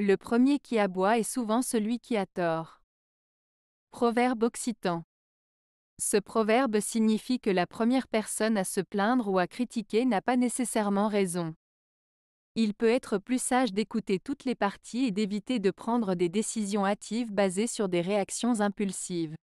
Le premier qui aboie est souvent celui qui a tort. Proverbe occitan. Ce proverbe signifie que la première personne à se plaindre ou à critiquer n'a pas nécessairement raison. Il peut être plus sage d'écouter toutes les parties et d'éviter de prendre des décisions hâtives basées sur des réactions impulsives.